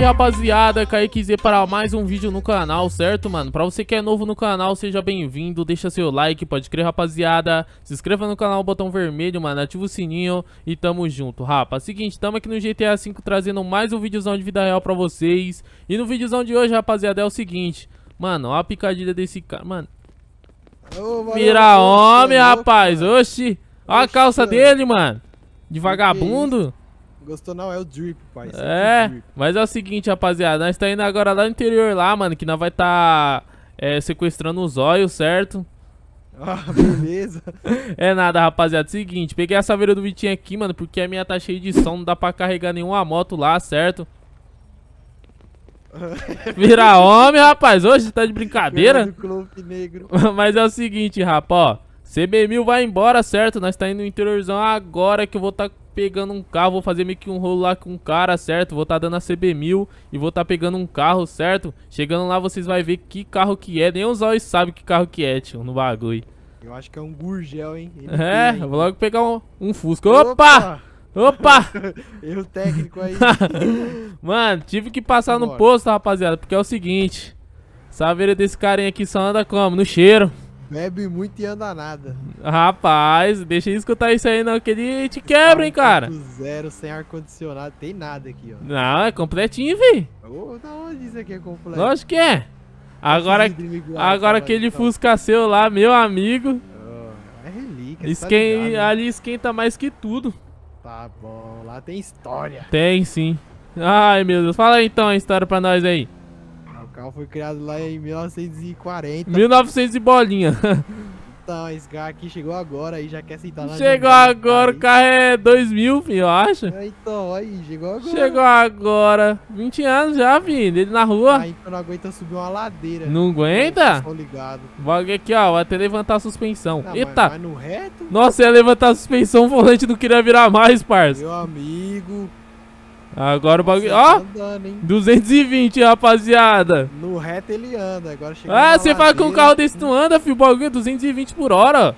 Salve rapaziada, Z para mais um vídeo no canal, certo mano? Pra você que é novo no canal, seja bem-vindo, deixa seu like, pode crer rapaziada Se inscreva no canal, botão vermelho mano, ativa o sininho e tamo junto Rapa, seguinte, tamo aqui no GTA V trazendo mais um videozão de vida real pra vocês E no videozão de hoje rapaziada é o seguinte Mano, ó a picadilha desse cara, mano Mira homem, rapaz, oxi Ó a calça dele, mano De vagabundo Gostou não, é o drip, pai. é, é drip. mas é o seguinte, rapaziada. Nós tá indo agora lá no interior lá, mano, que nós vai tá é, sequestrando os olhos, certo? Ah, beleza. é nada, rapaziada. É seguinte, peguei a saveira do Vitinho aqui, mano, porque a minha tá cheia de som, não dá pra carregar nenhuma moto lá, certo? Vira homem, rapaz. Hoje tá de brincadeira. Mas é o seguinte, rapaz, ó. CB1000 vai embora, certo? Nós tá indo no interiorzão agora que eu vou tá pegando um carro, vou fazer meio que um rolo lá com um cara, certo? Vou tá dando a CB1000 e vou tá pegando um carro, certo? Chegando lá vocês vai ver que carro que é, nem os olhos sabem que carro que é, tio, no bagulho. Eu acho que é um Gurgel, hein? Ele é, tem, vou logo pegar um, um Fusca. Opa! Opa! Eu técnico aí. Mano, tive que passar no posto, rapaziada, porque é o seguinte... Essa desse carinha aqui só anda como? No cheiro. Bebe muito e anda nada. Rapaz, deixa eu escutar isso aí não, que ele te quebra, hein, cara. Tá zero, sem ar-condicionado, tem nada aqui, ó. Não, é completinho, vi. Oh, da onde isso aqui é completo? Lógico que é. Agora, agora aquele Fusca seu lá, meu amigo. Oh, é relíquia, tá Esquen... tá ligado, né? Ali esquenta mais que tudo. Tá bom, lá tem história. Tem sim. Ai, meu Deus. Fala então a história pra nós aí carro foi criado lá em 1940. 1900 e bolinha. Então, esse carro aqui chegou agora e já quer sentar lá. Chegou agora, o carro é 2000, filho, eu acho. É, então, aí, chegou agora. Chegou agora. 20 anos já, filho, ele na rua. Aí ah, então não aguenta subir uma ladeira. Não aguenta? Tô ligado. Vai aqui, ó, vai até levantar a suspensão. Não, Eita. Mas, mas no reto? Nossa, ia levantar a suspensão, o volante não queria virar mais, parça. Meu amigo. Agora o bagulho. Tá ó! Tá 220, rapaziada. No reto ele anda. Agora chega. Ah, você fala que um carro desse não anda, filho. O bagulho é 220 por hora.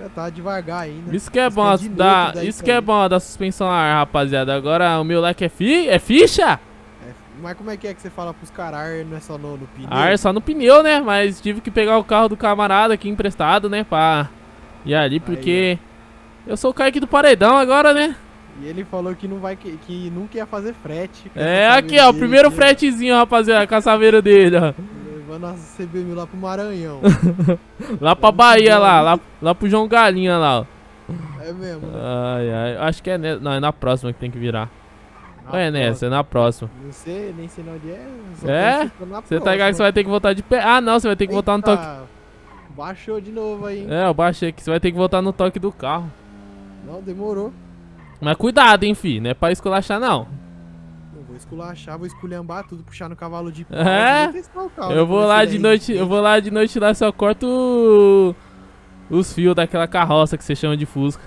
Já tá devagar ainda. Isso que é bom, da, isso que é, é bom da suspensão a ar, rapaziada. Agora o meu like é, fi, é ficha? É, mas como é que é que você fala pros caras ar não é só no, no pneu? Ar é só no pneu, né? Mas tive que pegar o carro do camarada aqui emprestado, né? Pra ir ali, porque Aí, eu sou o Kaique do Paredão agora, né? E ele falou que não vai que, que nunca ia fazer frete. É, aqui, ó, o primeiro dele. fretezinho, rapaziada, caçaveira dele, ó. Levando a CBM lá pro Maranhão. lá pra Bahia, lá, né? lá, lá pro João Galinha, lá, ó. É mesmo. Né? Ai, ai, acho que é, ne... não, é na próxima que tem que virar. Na é próxima. nessa, é na próxima. Não sei, nem sei onde é. é? Você tá ligado que você vai ter que voltar de pé. Ah, não, você vai ter que Eita. voltar no toque. Baixou de novo aí. É, eu baixei aqui. Você vai ter que voltar no toque do carro. Não, demorou. Mas cuidado, hein, fi. Não é pra esculachar, não. vou esculachar, vou esculhambar tudo, puxar no cavalo de pau. É? eu vou lá de noite, eu vou lá de noite lá, só corto os fios daquela carroça que você chama de Fusca.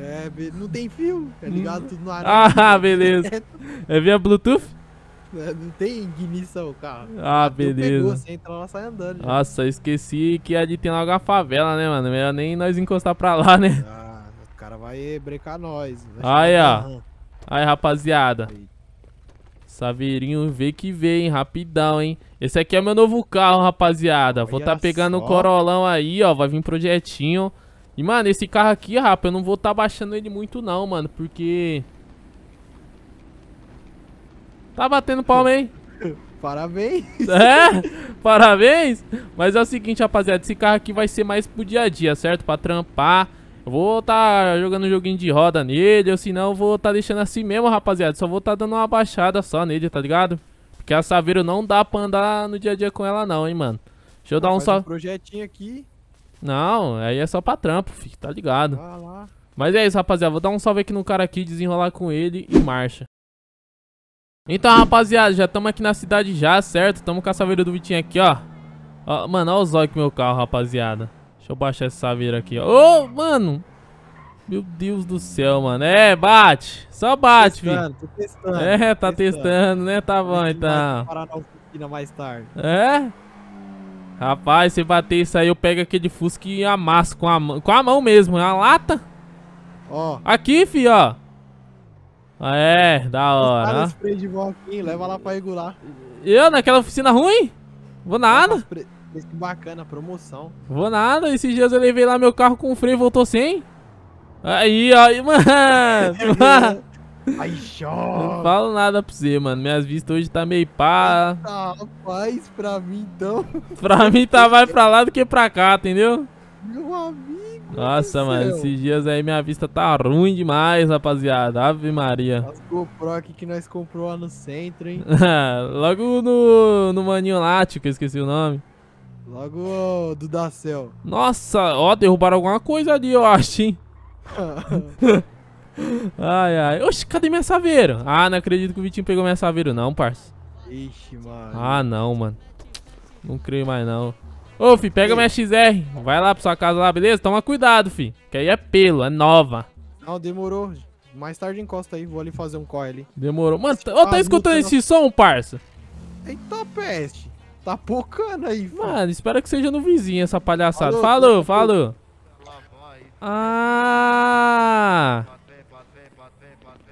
É, não tem fio, tá ligado? Tudo no ah, ar. Ah, beleza. É, é via Bluetooth? É, não tem ignição, carro. Ah, ah beleza. você entra lá, sai andando. Nossa, esqueci que ali tem logo a favela, né, mano? Melhor nem nós encostar pra lá, né? Ah cara vai brecar nós. aí, ó. Aí, rapaziada. Saveirinho vê que vem Rapidão, hein? Esse aqui é o meu novo carro, rapaziada. vou tá pegando o Corolão aí, ó. Vai vir projetinho. E, mano, esse carro aqui, rapaz, eu não vou tá baixando ele muito não, mano. Porque... Tá batendo palma, hein? Parabéns! É? Parabéns! Mas é o seguinte, rapaziada, esse carro aqui vai ser mais pro dia a dia, certo? Pra trampar. Eu vou estar tá jogando um joguinho de roda nele, ou se não, vou estar tá deixando assim mesmo, rapaziada. Só vou estar tá dando uma baixada só nele, tá ligado? Porque a Saveiro não dá pra andar no dia a dia com ela não, hein, mano. Deixa eu ah, dar um só... um projetinho aqui. Não, aí é só pra trampo, filho, tá ligado? Ah, lá. Mas é isso, rapaziada. Vou dar um salve aqui no cara aqui, desenrolar com ele e marcha. Então, rapaziada, já estamos aqui na cidade já, certo? Estamos com a saveira do Vitinho aqui, ó. ó mano, olha o zóio que meu carro, rapaziada. Deixa eu baixar essa saveira aqui, ó. Ô, oh, mano! Meu Deus do céu, mano. É, bate. Só bate, testando, filho. Testando, é, tá testando, testando né? Tá bom, então. Parar na oficina mais tarde. É? Rapaz, se bater isso aí, eu pego aquele Fusca e amasso com a, mão, com a mão mesmo. É uma lata. Ó. Aqui, fi, ó. É, da hora. Tá spray de volta, aqui, leva lá pra regular. Eu, naquela oficina ruim? Vou nada. Leva que bacana, promoção. Vou nada, esses dias eu levei lá meu carro com freio e voltou sem. Aí, aí, mano. Ai, chora. Não falo nada pra você, mano. Minhas vistas hoje tá meio pá. Tá, rapaz, pra mim então. pra mim tá mais pra lá do que pra cá, entendeu? Meu amigo. Nossa, mano, céu. esses dias aí minha vista tá ruim demais, rapaziada. Ave Maria. As GoPro aqui que nós comprou lá no centro, hein? Logo no, no maninho lá, que eu esqueci o nome. Logo do do Dacel. Nossa, ó, derrubaram alguma coisa ali, eu acho, hein? ai, ai. Oxi, cadê minha saveira? Ah, não acredito que o Vitinho pegou minha saveira, não, parça. Ixi, mano. Ah, não, mano. Não creio mais, não. Ô, fi, pega minha XR. Vai lá pra sua casa lá, beleza? Toma cuidado, fi. Que aí é pelo, é nova. Não, demorou. Mais tarde encosta aí, vou ali fazer um corre ali. Demorou. Mano, ó, tá, tá escutando esse som, parça? Eita peste. Tá pocando aí, filho. Mano, espero que seja no vizinho essa palhaçada. Falou, falou. Ah!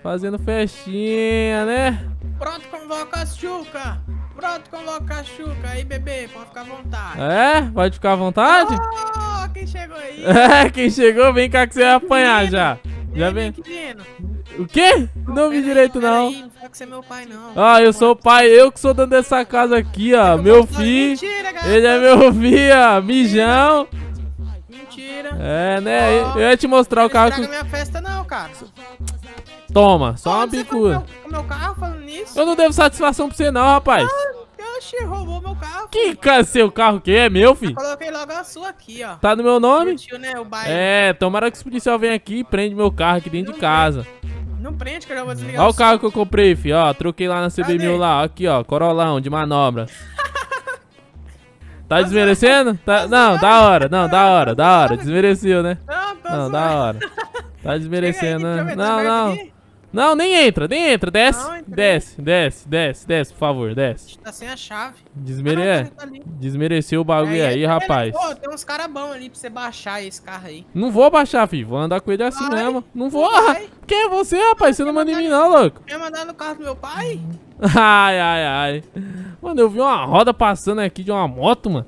Fazendo festinha, né? Pronto, convoca a Chuca. Pronto, convoca a Chuca. Aí, bebê, pode ficar à vontade. É? Pode ficar à vontade? Oh, quem chegou aí? É, quem chegou, vem cá que você vai apanhar já. Já vem. O quê? Não vi direito, não é que você é meu pai, não. Ah, eu sou o pai, eu que sou dono dessa casa aqui, ó. Meu filho. Ele é meu filho, ó. Mijão. Mentira. É, né? Oh, eu ia te mostrar o carro. Não que... minha festa, não, cara. Toma, só Olha, uma bicuda. Meu, meu carro falando nisso? Eu não devo satisfação pra você, não, rapaz. Ah, Oxi, roubou meu carro. Que cara, seu carro que é meu, filho? Eu coloquei logo a sua aqui, ó. Tá no meu nome? Tio, né? É, tomara que os policial venham aqui e prende meu carro aqui dentro não de casa. Vem. É. Não prende que eu já vou desligar. Olha o carro que eu comprei, fi, ó. Troquei lá na cb CB1000 lá. Aqui, ó. Corolão de manobra. Tá, tá desmerecendo? Tá, tá... Não, da hora, não, da hora, da hora. Tá Desmereceu, né? Não, da hora. Tá desmerecendo, né? Não, não. Não, nem entra, nem entra. Desce, não, desce, desce, desce, desce, por favor, desce. Tá sem a chave. Desmere... Ah, não, é. tá Desmereceu o bagulho é, aí, é, rapaz. Pô, tem uns caras bons ali pra você baixar esse carro aí. Não vou baixar, filho. Vou andar com ele assim vai, mesmo. Não vou. Ah, vai. Quem é você, rapaz? Você não manda em mim, não, louco. Quer mandar no carro do meu pai? Ai, ai, ai. Mano, eu vi uma roda passando aqui de uma moto, mano.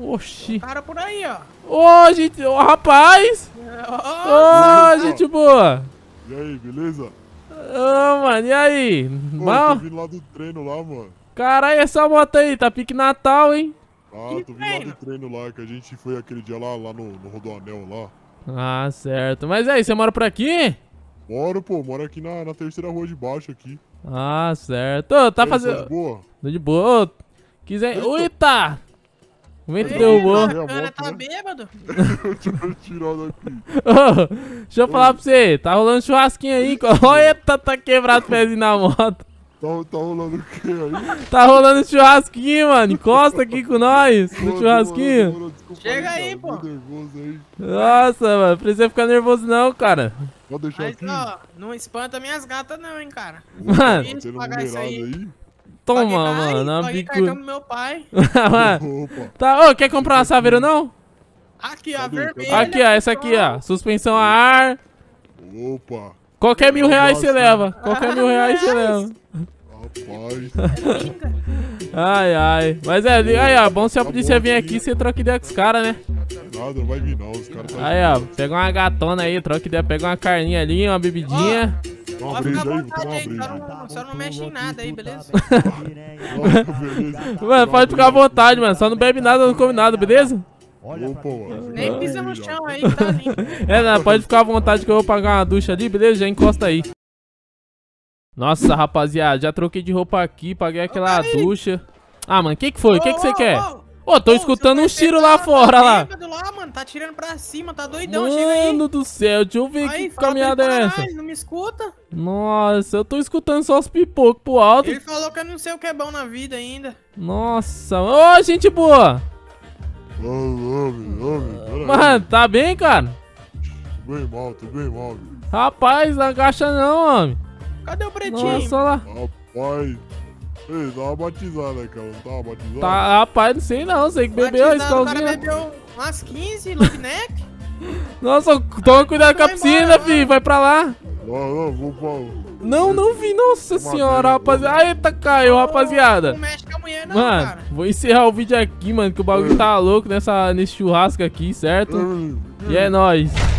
Oxi. O cara por aí, ó. Ô, oh, gente. Ô, oh, rapaz. Ô, oh, gente boa. E aí, beleza? Ah, mano, e aí? Pô, Mal? tô vindo lá do treino lá, mano. Caralho, essa moto aí, tá pique Natal, hein? Ah, tô vindo lá do treino lá, que a gente foi aquele dia lá, lá no, no Rodoanel lá. Ah, certo. Mas aí, você mora por aqui? Moro, pô, moro aqui na, na terceira rua de baixo aqui. Ah, certo. tá fazendo. Tá de boa? Tô de boa. quiser. Eita! vento derrubou. O cara tá bêbado. daqui. deixa eu falar pra você. Tá rolando churrasquinho aí. Eita, tá quebrado o pezinho na moto. Tá, tá, rolando o que aí? Tá rolando churrasquinho, mano. Encosta aqui com nós no churrasquinho. Chega aí, pô. Nossa, mano. Precisa ficar nervoso não, cara. Pode deixar Mas, aqui. Ó, não espanta minhas gatas não, hein, cara. Mano. Não, pagar isso aí. aí? Toma, Paguei, mano. Ai, uma bico... meu pai. tá, ô, quer comprar uma ou não? Aqui, a vermelha. Aqui, ó, essa aqui, ó. Suspensão a ar. Opa. Qualquer mil reais você leva. Qualquer mil reais você leva. Rapaz. ai, ai. Mas é, aí, ó. Bom se a tá polícia vir aqui, você troca ideia com os caras, né? Nada, não vai vir não. Os caras tá Aí, ó. Pega uma gatona aí, troca ideia. Pega uma carninha ali, uma bebidinha. Pode ficar à vontade aí, só não, só não tá mexe em nada aí, beleza? mano, pode ficar à vontade, mano. Só não bebe tá nada, não come nada, beleza? Olha Opa, Nem pisa no chão aí, tá lindo. é, não, pode ficar à vontade que eu vou pagar uma ducha ali, beleza? Já encosta aí. Nossa, rapaziada, já troquei de roupa aqui, paguei aquela ducha. Ah, mano, o que que foi? O que que você quer? Ô, tô Pô, escutando tá um tiro lá tá fora, tá lá. lá mano, tá tirando pra cima, tá doidão, mano chega aí. Mano do céu, deixa eu ver aí, que caminhada é essa. não me escuta. Nossa, eu tô escutando só os pipocos pro alto. Ele falou que eu não sei o que é bom na vida ainda. Nossa, ô, gente boa. Mano, tá bem, cara? Tô bem mal, tô bem mal. Rapaz, não agacha não, homem. Cadê o pretinho? Nossa, olha lá. Rapaz... Ei, dá uma batizada, cara. Não tá uma batizada? Tá, rapaz, não sei não. Sei que bebeu a escalzinha. O cara bebeu umas 15, Lugneck. Nossa, toma cuidado com a piscina, filho. Vai pra lá. Não, não, vou pra... Não, não vi, nossa senhora, rapaziada. Eita, caiu, rapaziada. Não mexe com a mulher, não, mano, cara. vou encerrar o vídeo aqui, mano, que o bagulho é. tá louco nessa, nesse churrasco aqui, certo? É. E é nóis.